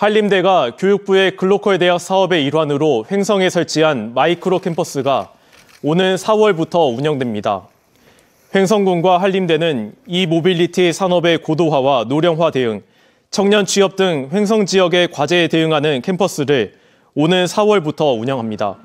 한림대가 교육부의 글로컬 대학 사업의 일환으로 횡성에 설치한 마이크로 캠퍼스가 오는 4월부터 운영됩니다. 횡성군과 한림대는 이 모빌리티 산업의 고도화와 노령화 대응, 청년 취업 등 횡성 지역의 과제에 대응하는 캠퍼스를 오는 4월부터 운영합니다.